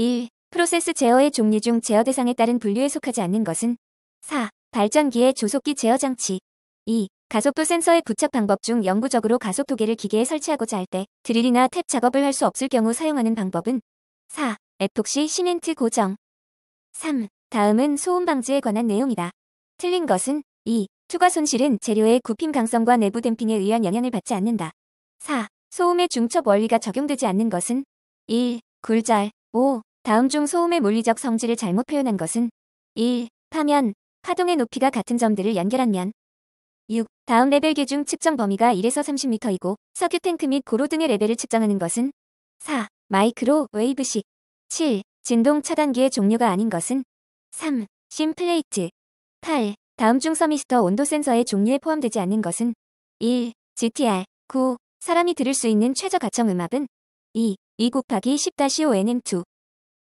1. 프로세스 제어의 종류 중 제어 대상에 따른 분류에 속하지 않는 것은 4. 발전기의 조속기 제어 장치 2. 가속도 센서의 부착 방법 중 영구적으로 가속 도계를 기계에 설치하고자 할 때 드릴이나 탭 작업을 할 수 없을 경우 사용하는 방법은 4. 에폭시 시멘트 고정 3. 다음은 소음 방지에 관한 내용이다. 틀린 것은 2. 투과 손실은 재료의 굽힘 강성과 내부 댐핑에 의한 영향을 받지 않는다. 4. 소음의 중첩 원리가 적용되지 않는 것은 1. 굴절 5. 다음 중 소음의 물리적 성질을 잘못 표현한 것은 1. 파면, 파동의 높이가 같은 점들을 연결한 면 6. 다음 레벨 계중 측정 범위가 1에서 30m이고 석유 탱크 및 고로 등의 레벨을 측정하는 것은 4. 마이크로 웨이브식 7. 진동 차단기의 종류가 아닌 것은 3. 심플레이트 8. 다음 중 서미스터 온도 센서의 종류에 포함되지 않는 것은 1. GTR 9. 사람이 들을 수 있는 최저 가청 음압은 2. 2 곱하기 10-5nm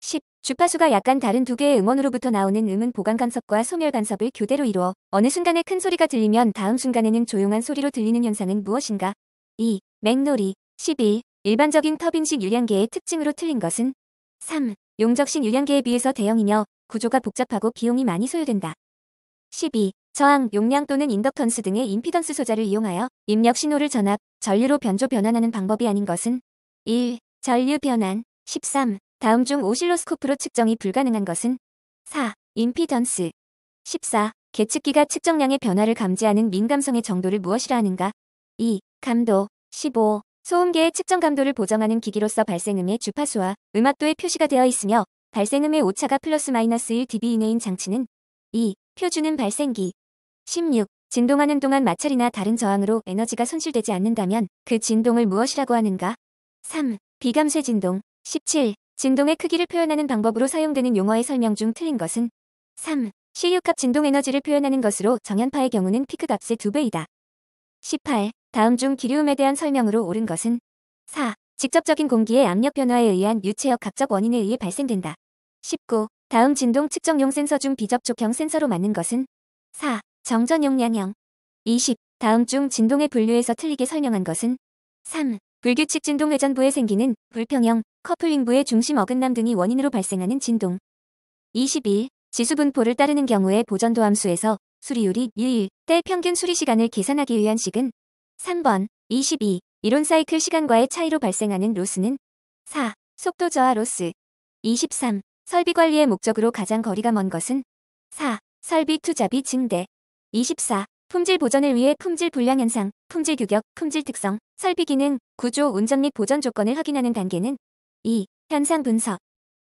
10. 주파수가 약간 다른 두 개의 음원으로부터 나오는 음은 보강 간섭과 소멸 간섭을 교대로 이루어 어느 순간에 큰 소리가 들리면 다음 순간에는 조용한 소리로 들리는 현상은 무엇인가? 2. 맥놀이 11. 일반적인 터빈식 유량계의 특징으로 틀린 것은 3. 용적식 유량계에 비해서 대형이며 구조가 복잡하고 비용이 많이 소요된다. 12. 저항, 용량 또는 인덕턴스 등의 임피던스 소자를 이용하여 입력 신호를 전압, 전류로 변조 변환하는 방법이 아닌 것은 1. 전류 변환 13. 다음 중 오실로스코프로 측정이 불가능한 것은 4. 임피던스 14. 계측기가 측정량의 변화를 감지하는 민감성의 정도를 무엇이라 하는가 2. 감도 15. 소음계의 측정 감도를 보정하는 기기로서 발생음의 주파수와 음악도에 표시가 되어 있으며 발생음의 오차가 플러스 마이너스 1 dB 이내인 장치는 2. 표준음 발생기 16. 진동하는 동안 마찰이나 다른 저항으로 에너지가 손실되지 않는다면 그 진동을 무엇이라고 하는가? 3. 비감쇠 진동 17. 진동의 크기를 표현하는 방법으로 사용되는 용어의 설명 중 틀린 것은 3. c 유값 진동 에너지를 표현하는 것으로 정연파의 경우는 피크값의 2배이다. 18. 다음 중 기류음에 대한 설명으로 옳은 것은 4. 직접적인 공기의 압력 변화에 의한 유체역 각적 원인에 의해 발생된다. 19. 다음 진동 측정용 센서 중 비접촉형 센서로 맞는 것은 4. 정전용 양형 20. 다음 중 진동의 분류에서 틀리게 설명한 것은 3. 불규칙 진동 회전부에 생기는 불평형, 커플링부의 중심 어긋남 등이 원인으로 발생하는 진동. 22. 지수 분포를 따르는 경우에 보전도 함수에서 수리율이 1일 때 평균 수리 시간을 계산하기 위한 식은 3번 22. 이론 사이클 시간과의 차이로 발생하는 로스는 4. 속도 저하 로스 23. 설비 관리의 목적으로 가장 거리가 먼 것은 4. 설비 투자비 증대 24. 품질 보전을 위해 품질 불량 현상, 품질 규격, 품질 특성, 설비 기능, 구조, 운전 및 보전 조건을 확인하는 단계는 2. 현상 분석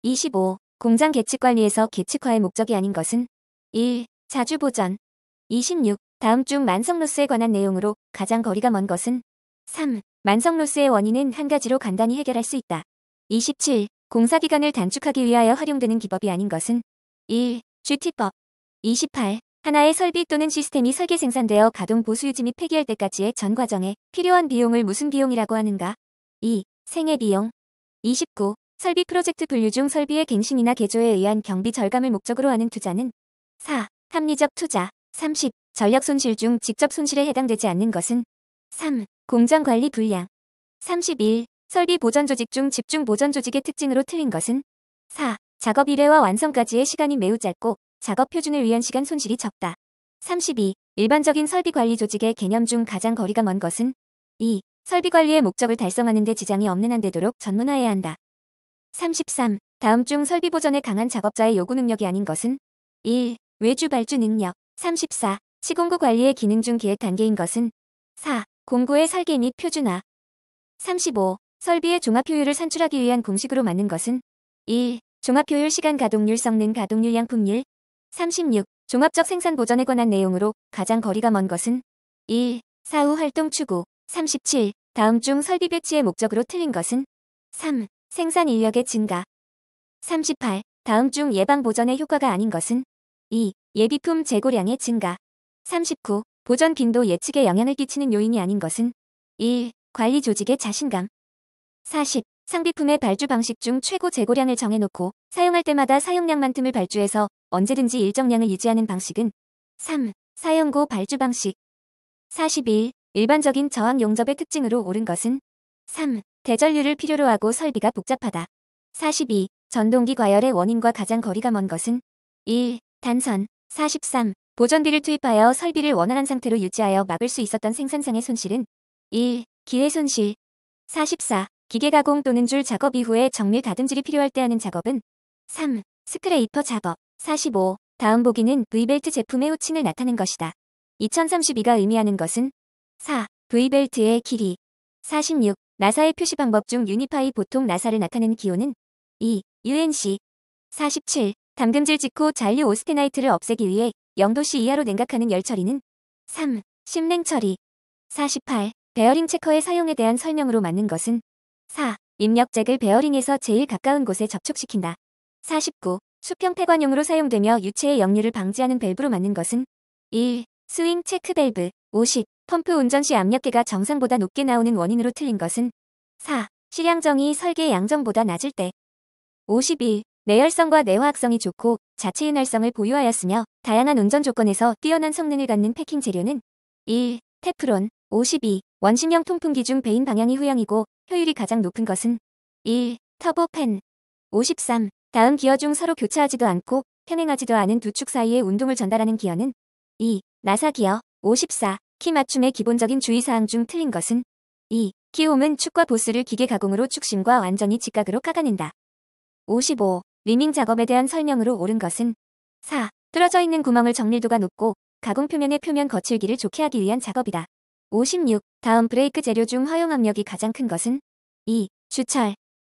25. 공장 계측관리에서 계측화의 목적이 아닌 것은 1. 자주 보전 26. 다음 중 만성로스에 관한 내용으로 가장 거리가 먼 것은 3. 만성로스의 원인은 한 가지로 간단히 해결할 수 있다. 27. 공사기간을 단축하기 위하여 활용되는 기법이 아닌 것은 1. GT법 28. 하나의 설비 또는 시스템이 설계 생산되어 가동 보수 유지 및 폐기할 때까지의 전 과정에 필요한 비용을 무슨 비용이라고 하는가? 2. 생애 비용 29. 설비 프로젝트 분류 중 설비의 갱신이나 개조에 의한 경비 절감을 목적으로 하는 투자는 4. 합리적 투자 30. 전력 손실 중 직접 손실에 해당되지 않는 것은 3. 공정 관리 불량 31. 설비 보전 조직 중 집중 보전 조직의 특징으로 틀린 것은 4. 작업 1회와 완성까지의 시간이 매우 짧고 작업 표준을 위한 시간 손실이 적다. 32. 일반적인 설비 관리 조직의 개념 중 가장 거리가 먼 것은 2. 설비 관리의 목적을 달성하는 데 지장이 없는 한 되도록 전문화해야 한다. 33. 다음 중 설비 보전에 강한 작업자의 요구 능력이 아닌 것은 1. 외주 발주 능력 34. 시공구 관리의 기능 중 기획 단계인 것은 4. 공구의 설계 및 표준화 35. 설비의 종합효율을 산출하기 위한 공식으로 맞는 것은 1. 종합효율 시간 가동률 성능 가동률 양품률 36. 종합적 생산 보전에 관한 내용으로 가장 거리가 먼 것은 1. 사후 활동 추구 37. 다음 중 설비 배치의 목적으로 틀린 것은 3. 생산 인력의 증가 38. 다음 중 예방 보전의 효과가 아닌 것은 2. 예비품 재고량의 증가 39. 보전 빈도 예측에 영향을 끼치는 요인이 아닌 것은 1. 관리 조직의 자신감 40. 상비품의 발주 방식 중 최고 재고량을 정해놓고 사용할 때마다 사용량만큼을 발주해서 언제든지 일정량을 유지하는 방식은 3. 사용고 발주 방식 41. 일반적인 저항 용접의 특징으로 옳은 것은 3. 대전류를 필요로 하고 설비가 복잡하다. 42. 전동기 과열의 원인과 가장 거리가 먼 것은 1. 단선 43. 보전비를 투입하여 설비를 원활한 상태로 유지하여 막을 수 있었던 생산상의 손실은 1. 기회 손실 44. 기계 가공 또는 줄 작업 이후에 정밀 가듬질이 필요할 때 하는 작업은 3. 스크레이퍼 작업 45. 다음 보기는 V벨트 제품의 호칭을 나타낸 것이다. 2032가 의미하는 것은 4. V벨트의 길이 46. 나사의 표시 방법 중 유니파이 보통 나사를 나타내는 기호는 2. UNC 47. 담금질 직후 잔류 오스테나이트를 없애기 위해 0도씨 이하로 냉각하는 열 처리는 3. 심냉 처리 48. 베어링 체커의 사용에 대한 설명으로 맞는 것은 4. 입력잭을 베어링에서 제일 가까운 곳에 접촉시킨다. 49. 수평 폐관용으로 사용되며 유체의 역류를 방지하는 밸브로 맞는 것은 1. 스윙 체크 밸브 50. 펌프 운전 시 압력계가 정상보다 높게 나오는 원인으로 틀린 것은 4. 실향정이 설계 양정보다 낮을 때 51. 내열성과 내화학성이 좋고 자체 윤활성을 보유하였으며 다양한 운전 조건에서 뛰어난 성능을 갖는 패킹 재료는 1. 테프론 52. 원심형 통풍기 중 배인 방향이 후향이고 효율이 가장 높은 것은 1. 터보팬 53. 다음 기어 중 서로 교차하지도 않고 평행하지도 않은 두 축사이에 운동을 전달하는 기어는 2. 나사 기어 54. 키 맞춤의 기본적인 주의사항 중 틀린 것은 2. 키움은 축과 보스를 기계 가공으로 축심과 완전히 직각으로 깎아낸다. 55. 리밍 작업에 대한 설명으로 옳은 것은 4. 뚫어져 있는 구멍을 정밀도가 높고 가공 표면의 표면 거칠기를 좋게 하기 위한 작업이다. 56. 다음 브레이크 재료 중 허용 압력이 가장 큰 것은 2. 주철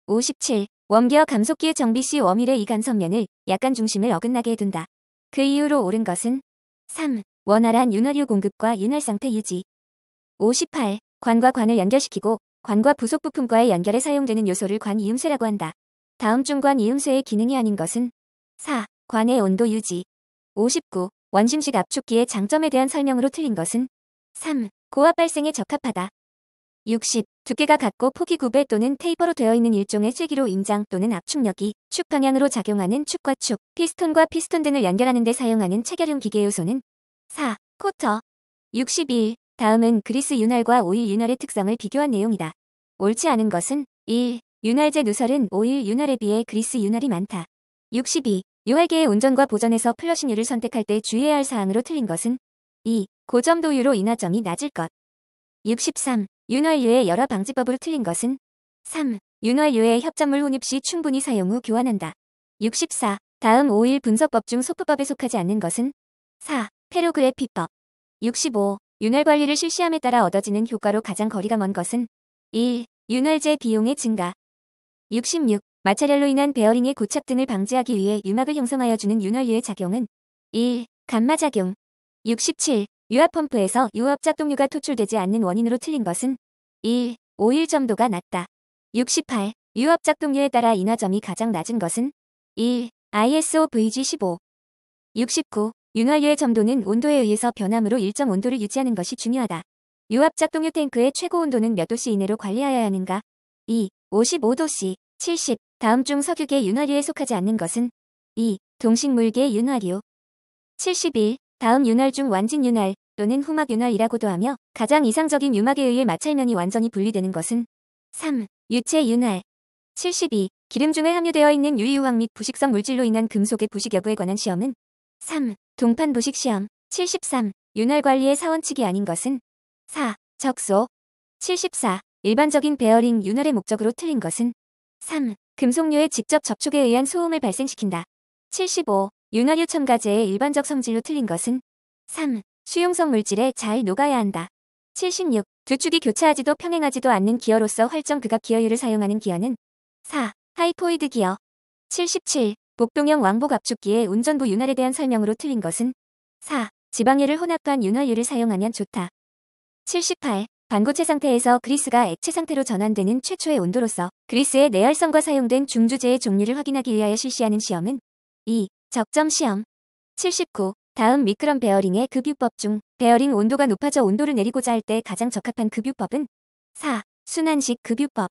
57. 원기어 감속기의 정비 시 워밀의 이간선면을 약간 중심을 어긋나게 해둔다. 그 이유로 옳은 것은 3. 원활한 윤활유 공급과 윤활 상태 유지. 58. 관과 관을 연결시키고 관과 부속 부품과의 연결에 사용되는 요소를 관이음쇠라고 한다. 다음 중 관이음쇠의 기능이 아닌 것은 4. 관의 온도 유지. 59. 원심식 압축기의 장점에 대한 설명으로 틀린 것은 3. 고압 발생에 적합하다. 60. 두께가 같고 폭이 구배 또는 테이퍼로 되어 있는 일종의 쐐기로 임장 또는 압축력이 축 방향으로 작용하는 축과 축, 피스톤과 피스톤 등을 연결하는 데 사용하는 체결형 기계 요소는 4. 코터 62. 다음은 그리스 윤활과 오일 윤활의 특성을 비교한 내용이다. 옳지 않은 것은 1. 윤활제 누설은 오일 윤활에 비해 그리스 윤활이 많다. 62. 유활계의 운전과 보전에서 플러싱유를 선택할 때 주의해야 할 사항으로 틀린 것은 2. 고점도유로 인하점이 낮을 것. 63. 윤활유의 여러 방지법으로 틀린 것은 3. 윤활유의 협찬물 혼입 시 충분히 사용 후 교환한다. 64. 다음 5일 분석법 중 소프법에 속하지 않는 것은 4. 페로그의 피법 65. 윤활 관리를 실시함에 따라 얻어지는 효과로 가장 거리가 먼 것은 1. 윤활제 비용의 증가 66. 마찰열로 인한 베어링의 고착 등을 방지하기 위해 유막을 형성하여 주는 윤활유의 작용은 1. 감마작용 67. 유압펌프에서 유압작동류가 토출되지 않는 원인으로 틀린 것은 1. 오일 점도가 낮다. 68. 유압작동류에 따라 인화점이 가장 낮은 것은 1. ISO VG15 69. 윤활유의 점도는 온도에 의해서 변함으로 일정 온도를 유지하는 것이 중요하다. 유압작 동유 탱크의 최고 온도는 몇 도씨 이내로 관리하여야 하는가? 2. 55도씨, 70. 다음 중 석유계 윤활유에 속하지 않는 것은? 2. 동식물계 윤활유. 71. 다음 윤활 중 완진 윤활 또는 후막 윤활이라고도 하며 가장 이상적인 유막에 의해 마찰면이 완전히 분리되는 것은? 3. 유체 윤활. 72. 기름 중에 함유되어 있는 유의유황 및 부식성 물질로 인한 금속의 부식 여부에 관한 시험은 3. 동판 부식시험 73. 윤활관리의 사원칙이 아닌 것은 4. 적소 74. 일반적인 베어링 윤활의 목적으로 틀린 것은 3. 금속류의 직접 접촉에 의한 소음을 발생시킨다. 75. 윤활유 첨가제의 일반적 성질로 틀린 것은 3. 수용성 물질에 잘 녹아야 한다. 76. 두 축이 교차하지도 평행하지도 않는 기어로서 활정 극압 기어유를 사용하는 기어는 4. 하이포이드 기어 77. 복동형 왕복 압축기의 운전부 윤활에 대한 설명으로 틀린 것은 4. 지방예를 혼합한 윤활유를 사용하면 좋다. 78. 반고체 상태에서 그리스가 액체 상태로 전환되는 최초의 온도로서 그리스의 내열성과 사용된 중주제의 종류를 확인하기 위하여 실시하는 시험은 2. 적점 시험 79. 다음 미끄럼 베어링의 급유법 중 베어링 온도가 높아져 온도를 내리고자 할 때 가장 적합한 급유법은 4. 순환식 급유법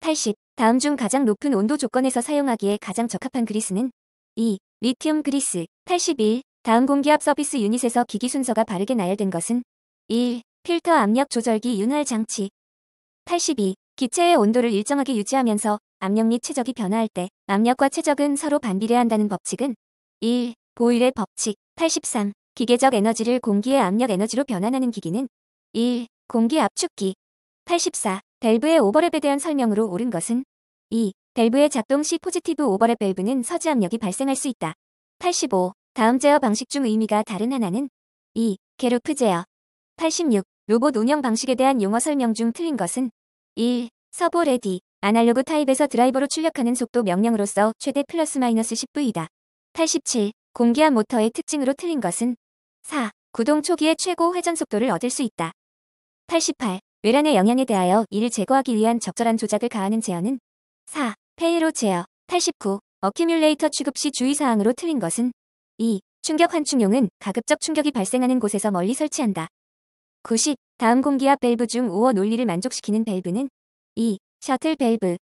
80. 다음 중 가장 높은 온도 조건에서 사용하기에 가장 적합한 그리스는 2. 리튬 그리스 81. 다음 공기압 서비스 유닛에서 기기 순서가 바르게 나열된 것은 1. 필터 압력 조절기 윤활 장치 82. 기체의 온도를 일정하게 유지하면서 압력 및 최적이 변화할 때 압력과 최적은 서로 반비례한다는 법칙은 1. 보일의 법칙 83. 기계적 에너지를 공기의 압력 에너지로 변환하는 기기는 1. 공기 압축기 84. 밸브의 오버랩에 대한 설명으로 옳은 것은 2. 밸브의 작동 시 포지티브 오버랩 밸브는 서지 압력이 발생할 수 있다. 85. 다음 제어 방식 중 의미가 다른 하나는 2. 게루프 제어 86. 로봇 운영 방식에 대한 용어 설명 중 틀린 것은 1. 서보 레디 아날로그 타입에서 드라이버로 출력하는 속도 명령으로서 최대 플러스 마이너스 10V이다. 87. 공기압 모터의 특징으로 틀린 것은 4. 구동 초기의 최고 회전 속도를 얻을 수 있다. 88. 외란의 영향에 대하여 이를 제거하기 위한 적절한 조작을 가하는 제어는 4. 페이로 제어 89. 어큐뮬레이터 취급 시 주의사항으로 틀린 것은 2. 충격 환충용은 가급적 충격이 발생하는 곳에서 멀리 설치한다. 90. 다음 공기압 밸브 중 우호 논리를 만족시키는 밸브는 2. 셔틀 밸브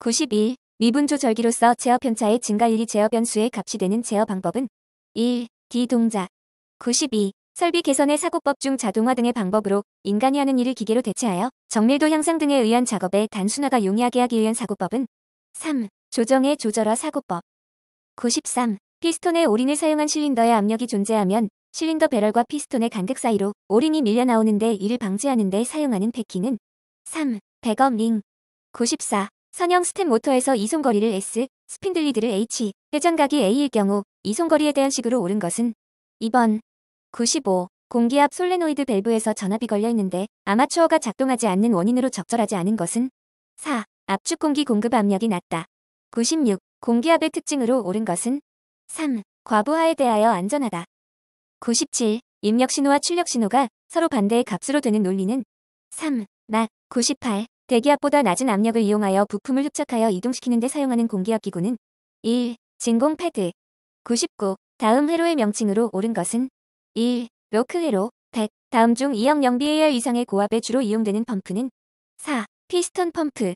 91. 미분조 절기로서 제어 편차의 증가1이 제어 변수에 값이 되는 제어 방법은 1. D 동작 92. 설비 개선의 사고법 중 자동화 등의 방법으로 인간이 하는 일을 기계로 대체하여 정밀도 향상 등에 의한 작업의 단순화가 용이하게 하기 위한 사고법은 3. 조정의 조절화 사고법 93. 피스톤의 올인을 사용한 실린더에 압력이 존재하면 실린더 배럴과 피스톤의 간격 사이로 올인이 밀려 나오는데 이를 방지하는 데 사용하는 패킹은 3. 백업 링 94. 선형 스텝 모터에서 이송거리를 S, 스핀들 리드를 H, 회전각이 A일 경우 이송거리에 대한 식으로 오른 것은 2번 95. 공기압 솔레노이드 밸브에서 전압이 걸려있는데 아마추어가 작동하지 않는 원인으로 적절하지 않은 것은 4. 압축 공기 공급 압력이 낮다. 96. 공기압의 특징으로 옳은 것은 3. 과부하에 대하여 안전하다. 97. 입력신호와 출력신호가 서로 반대의 값으로 되는 논리는 3. 낮 98. 대기압보다 낮은 압력을 이용하여 부품을 흡착하여 이동시키는 데 사용하는 공기압 기구는 1. 진공 패드 99. 다음 회로의 명칭으로 옳은 것은 1. 로크회로 100. 다음 중 2형 0BAR 이상의 고압에 주로 이용되는 펌프는 4. 피스톤 펌프